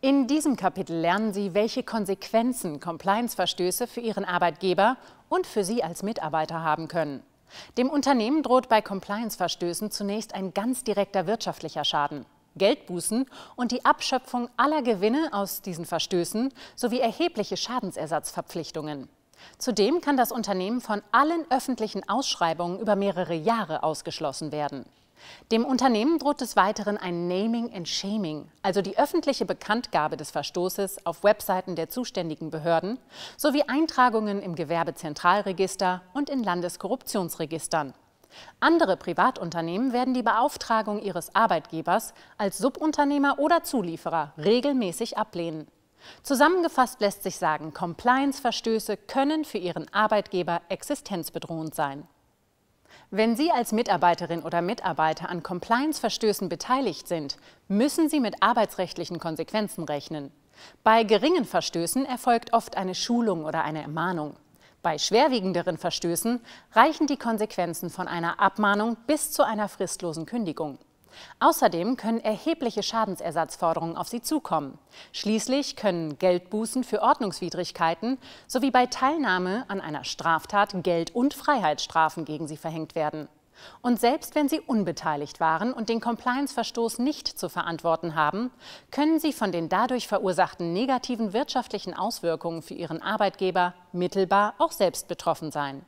In diesem Kapitel lernen Sie, welche Konsequenzen Compliance-Verstöße für Ihren Arbeitgeber und für Sie als Mitarbeiter haben können. Dem Unternehmen droht bei Compliance-Verstößen zunächst ein ganz direkter wirtschaftlicher Schaden, Geldbußen und die Abschöpfung aller Gewinne aus diesen Verstößen sowie erhebliche Schadensersatzverpflichtungen. Zudem kann das Unternehmen von allen öffentlichen Ausschreibungen über mehrere Jahre ausgeschlossen werden. Dem Unternehmen droht des Weiteren ein Naming and Shaming, also die öffentliche Bekanntgabe des Verstoßes auf Webseiten der zuständigen Behörden sowie Eintragungen im Gewerbezentralregister und in Landeskorruptionsregistern. Andere Privatunternehmen werden die Beauftragung ihres Arbeitgebers als Subunternehmer oder Zulieferer regelmäßig ablehnen. Zusammengefasst lässt sich sagen, Compliance-Verstöße können für Ihren Arbeitgeber existenzbedrohend sein. Wenn Sie als Mitarbeiterin oder Mitarbeiter an Compliance-Verstößen beteiligt sind, müssen Sie mit arbeitsrechtlichen Konsequenzen rechnen. Bei geringen Verstößen erfolgt oft eine Schulung oder eine Ermahnung. Bei schwerwiegenderen Verstößen reichen die Konsequenzen von einer Abmahnung bis zu einer fristlosen Kündigung. Außerdem können erhebliche Schadensersatzforderungen auf sie zukommen. Schließlich können Geldbußen für Ordnungswidrigkeiten sowie bei Teilnahme an einer Straftat Geld- und Freiheitsstrafen gegen sie verhängt werden. Und selbst wenn sie unbeteiligt waren und den Compliance-Verstoß nicht zu verantworten haben, können sie von den dadurch verursachten negativen wirtschaftlichen Auswirkungen für ihren Arbeitgeber mittelbar auch selbst betroffen sein.